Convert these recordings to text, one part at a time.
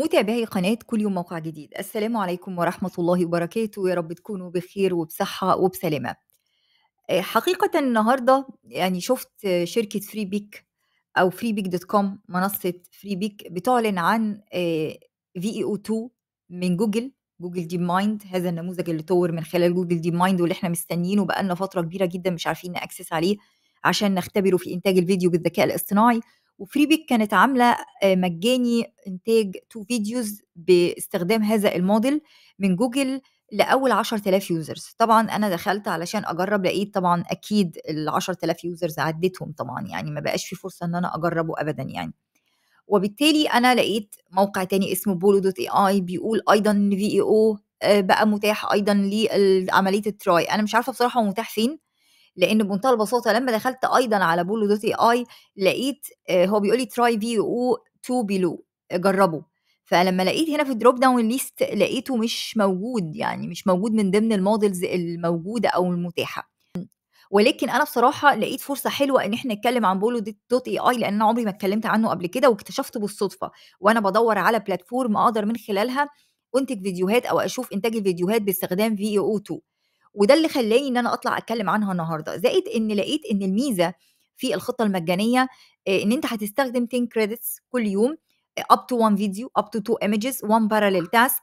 متابعي قناة كل يوم موقع جديد السلام عليكم ورحمة الله وبركاته يا رب تكونوا بخير وبصحة وبسلامة آه، حقيقة النهاردة يعني شفت شركة فري بيك أو فري بيك دوت كوم منصة فري بيك بتعلن عن في اي او 2 من جوجل جوجل ديب مايند هذا النموذج اللي طور من خلال جوجل ديب مايند واللي احنا مستنيينه بقالنا فترة كبيرة جدا مش عارفين نأكسس عليه عشان نختبره في إنتاج الفيديو بالذكاء الاصطناعي وفري بيك كانت عامله آه، مجاني انتاج تو فيديوز باستخدام هذا الموديل من جوجل لاول 10000 يوزرز طبعا انا دخلت علشان اجرب لقيت طبعا اكيد ال 10000 يوزرز عدتهم طبعا يعني ما بقاش في فرصه ان انا اجربه ابدا يعني وبالتالي انا لقيت موقع تاني اسمه بولو دوت اي اي بيقول ايضا في اي او بقى متاح ايضا لعمليه التراي انا مش عارفه بصراحه هو متاح فين لان بمنتهى البساطه لما دخلت ايضا على بولو دوت اي اي لقيت آه، هو بيقول لي تراي في او 2 بيلو جربه فلما لقيت هنا في الدروب داون ليست لقيته مش موجود يعني مش موجود من ضمن المودلز الموجوده او المتاحه ولكن انا بصراحه لقيت فرصه حلوه ان احنا نتكلم عن بولو دوت اي اي لان انا عمري ما اتكلمت عنه قبل كده واكتشفته بالصدفه وانا بدور على بلاتفورم اقدر من خلالها انتج فيديوهات او اشوف انتاج الفيديوهات باستخدام في او 2 وده اللي خلاني ان انا اطلع اتكلم عنها النهارده زائد ان لقيت ان الميزه في الخطه المجانيه آه، ان انت هتستخدم 10 كريدتس كل يوم اب تو 1 فيديو اب تو 2 ايمجز 1 باراليل تاسك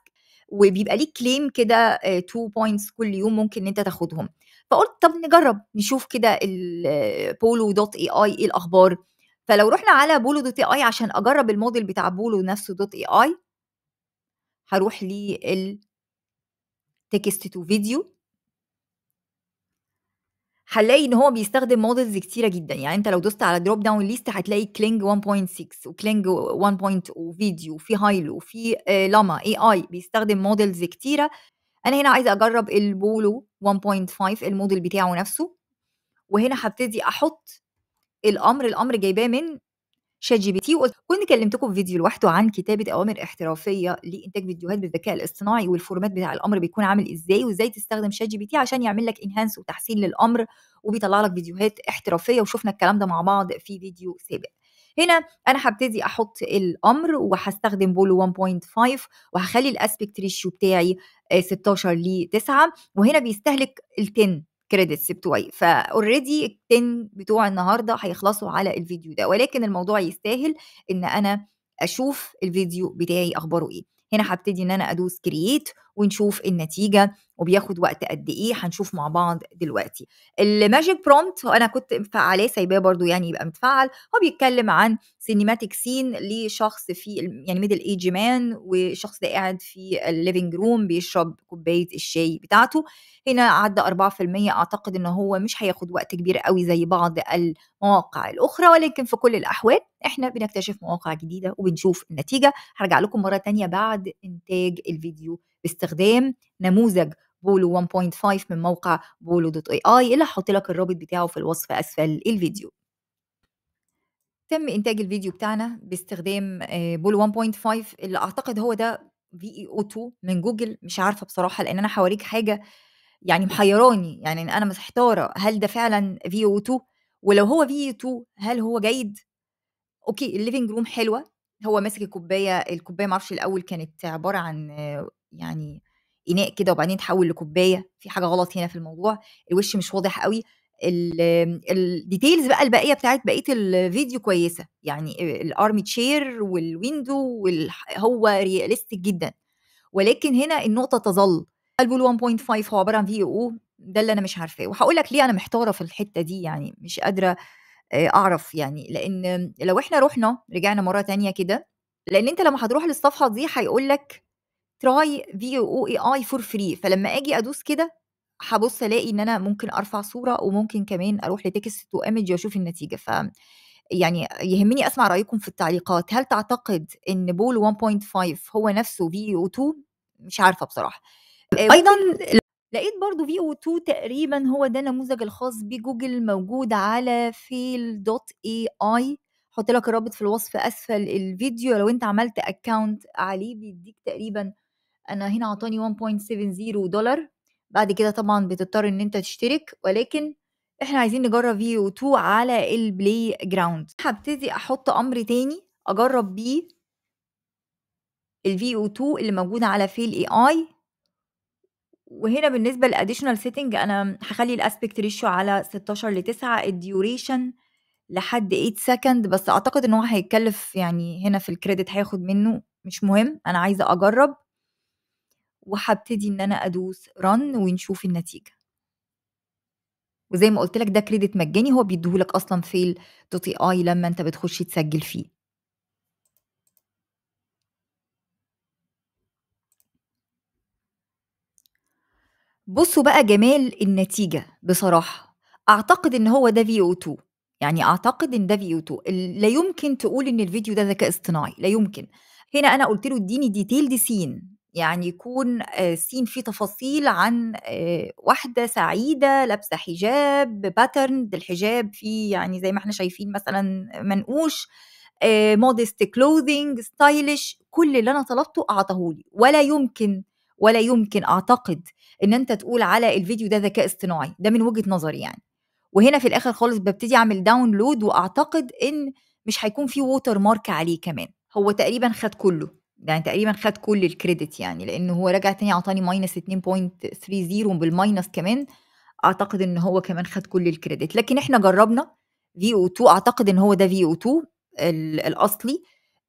وبيبقى ليك كليم كده 2 آه، بوينتس كل يوم ممكن ان انت تاخدهم فقلت طب نجرب نشوف كده البولو دوت اي اي ايه الاخبار فلو رحنا على بولو دوت اي اي عشان اجرب الموديل بتاع بولو نفسه دوت اي اي هروح للتكست تو فيديو هنلاقي ان هو بيستخدم مودلز كتيره جدا يعني انت لو دوست على دروب داون ليست هتلاقي كلينج 1.6 وكلينج 1.0 وفيديو في هايلو في لاما اي اي بيستخدم مودلز كتيره انا هنا عايزه اجرب البولو 1.5 الموديل بتاعه نفسه وهنا هبتدي احط الامر الامر جايباه من شات جي بي تي وكنت كلمتكم في فيديو لوحده عن كتابه اوامر احترافيه لانتاج فيديوهات بالذكاء الاصطناعي والفورمات بتاع الامر بيكون عامل ازاي وازاي تستخدم شات جي بي تي عشان يعمل لك انهانس وتحسين للامر وبيطلع لك فيديوهات احترافيه وشفنا الكلام ده مع بعض في فيديو سابق هنا انا هبتدي احط الامر وهستخدم بولو 1.5 وهخلي الاسبكت ريشيو بتاعي 16 آه، ل 9 وهنا بيستهلك ال 10 كريدتس بتوعي فاوريدي التن بتوع النهارده هيخلصوا على الفيديو ده ولكن الموضوع يستاهل ان انا اشوف الفيديو بتاعي اخباره ايه هنا هبتدي ان انا ادوس كرييت ونشوف النتيجه وبياخد وقت قد ايه هنشوف مع بعض دلوقتي الماجيك برومت انا كنت مفعلاه سايباه برضو يعني يبقى متفعل هو بيتكلم عن سينيماتيك سين لشخص في يعني ميدل ايج مان والشخص ده قاعد في الليفنج روم بيشرب كوبايه الشاي بتاعته هنا عدى 4% اعتقد ان هو مش هياخد وقت كبير قوي زي بعض المواقع الاخرى ولكن في كل الاحوال احنا بنكتشف مواقع جديده وبنشوف النتيجه هرجع لكم مره تانية بعد انتاج الفيديو باستخدام نموذج بولو 1.5 من موقع بولو دوت اي اي اللي هحط لك الرابط بتاعه في الوصف اسفل الفيديو تم انتاج الفيديو بتاعنا باستخدام آه، بولو 1.5 اللي اعتقد هو ده في اي او 2 من جوجل مش عارفه بصراحه لان انا حواليك حاجه يعني محيراني يعني انا محتاره هل ده فعلا في او 2 ولو هو في 2 e هل هو جيد اوكي الليفنج روم حلوه هو ماسك الكوبايه الكوبايه معرفش الاول كانت عباره عن يعني اناء كده وبعدين تحول لكوبايه في حاجه غلط هنا في الموضوع الوش مش واضح قوي الديتيلز بقى الباقيه بتاعت بقيه الفيديو كويسه يعني الارمي تشير والويندو هو رياليستيك جدا ولكن هنا النقطه تظل البول 1.5 هو عباره عن في او ده اللي انا مش عارفاه وهقول لك ليه انا محتاره في الحته دي يعني مش قادره اعرف يعني لان لو احنا رحنا رجعنا مره تانية كده لان انت لما هتروح للصفحه دي هيقول لك تراي في او اي اي فور فري فلما اجي ادوس كده هبص الاقي ان انا ممكن ارفع صوره وممكن كمان اروح لتكست تو ايمج واشوف النتيجه ف يعني يهمني اسمع رايكم في التعليقات هل تعتقد ان بول 1.5 هو نفسه في او 2 مش عارفه بصراحه ايضا لقيت برضو في او 2 تقريبا هو ده النموذج الخاص بجوجل موجود على فيل دوت اي اي حط لك الرابط في الوصف اسفل الفيديو لو انت عملت اكونت عليه بيديك تقريبا انا هنا عطاني 1.70 دولار بعد كده طبعا بتضطر ان انت تشترك ولكن احنا عايزين نجرب في او 2 على البلاي جراوند هبتدي احط امر تاني اجرب بيه الفي او 2 اللي موجود على فيل اي اي وهنا بالنسبة للاديشنال سيتنج أنا هخلي الاسبكت ريشيو على 16 ل 9 الديوريشن لحد 8 سكند بس أعتقد إن هو هيتكلف يعني هنا في الكريدت هياخد منه مش مهم أنا عايزة أجرب وهبتدي إن أنا أدوس رن ونشوف النتيجة وزي ما قلت لك ده كريدت مجاني هو بيديهولك اصلا في دوت اي لما انت بتخش تسجل فيه بصوا بقى جمال النتيجة بصراحة أعتقد إن هو ده في أو 2 يعني أعتقد إن ده في أو 2 لا يمكن تقول إن الفيديو ده ذكاء اصطناعي لا يمكن هنا أنا قلت له اديني ديتيلد سين يعني يكون سين آه، فيه تفاصيل عن آه، واحدة سعيدة لابسة حجاب باترن الحجاب فيه يعني زي ما احنا شايفين مثلا منقوش مودست كلوذينج ستايلش كل اللي انا طلبته اعطاهولي ولا يمكن ولا يمكن اعتقد ان انت تقول على الفيديو ده ذكاء اصطناعي ده من وجهه نظري يعني وهنا في الاخر خالص ببتدي اعمل داونلود واعتقد ان مش هيكون في ووتر مارك عليه كمان هو تقريبا خد كله يعني تقريبا خد كل الكريدت يعني لان هو رجع تاني اعطاني ماينس 2.30 بالماينس كمان اعتقد ان هو كمان خد كل الكريدت لكن احنا جربنا في او 2 اعتقد ان هو ده في او 2 الاصلي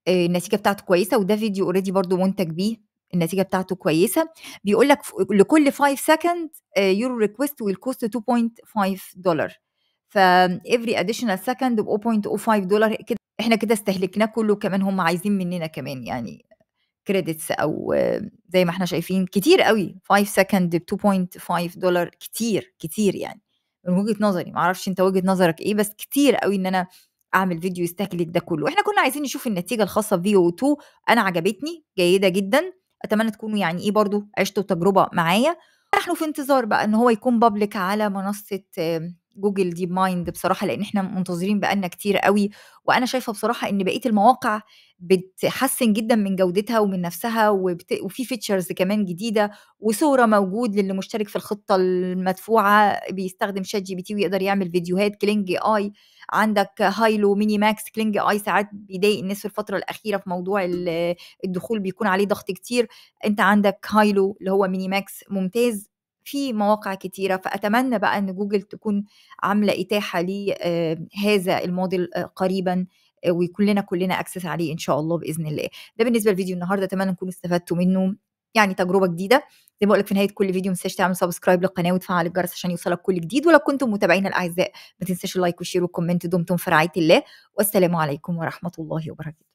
آه، النتيجه بتاعته كويسه وده فيديو اوريدي برضو منتج بيه النتيجه بتاعته كويسه بيقول لك لكل 5 سكند يور ريكويست ويل كوست 2.5 دولار ف every additional second ب 0.05 دولار كده احنا كده استهلكناه كله كمان هم عايزين مننا كمان يعني كريدتس او آه، زي ما احنا شايفين كتير قوي 5 سكند ب 2.5 دولار كتير كتير يعني من وجهه نظري معرفش انت وجهه نظرك ايه بس كتير قوي ان انا اعمل فيديو يستهلك ده كله احنا كنا عايزين نشوف النتيجه الخاصه بفي او 2 انا عجبتني جيده جدا اتمنى تكونوا يعني ايه برضو عشتوا تجربه معايا نحن في انتظار بقى ان هو يكون بابليك على منصه جوجل ديب مايند بصراحه لان احنا منتظرين بقالنا كتير قوي وانا شايفه بصراحه ان بقيه المواقع بتحسن جدا من جودتها ومن نفسها وبت... وفي فيتشرز كمان جديده وصوره موجود للي مشترك في الخطه المدفوعه بيستخدم شات جي بي تي ويقدر يعمل فيديوهات كلينج اي عندك هايلو ميني ماكس كلينج اي ساعات بيضايق الناس في الفتره الاخيره في موضوع الدخول بيكون عليه ضغط كتير انت عندك هايلو اللي هو ميني ماكس ممتاز في مواقع كتيرة فأتمنى بقى أن جوجل تكون عاملة إتاحة لهذا آه، الموديل آه، قريبا آه، ويكون لنا كلنا أكسس عليه إن شاء الله بإذن الله ده بالنسبة لفيديو النهاردة أتمنى تكونوا استفدتوا منه يعني تجربه جديده زي ما بقولك في نهايه كل فيديو ما تنساش تعمل سبسكرايب للقناه وتفعل الجرس عشان يوصلك كل جديد ولو كنتم متابعينا الاعزاء ما تنساش اللايك والشير والكومنت دمتم في رعايه الله والسلام عليكم ورحمه الله وبركاته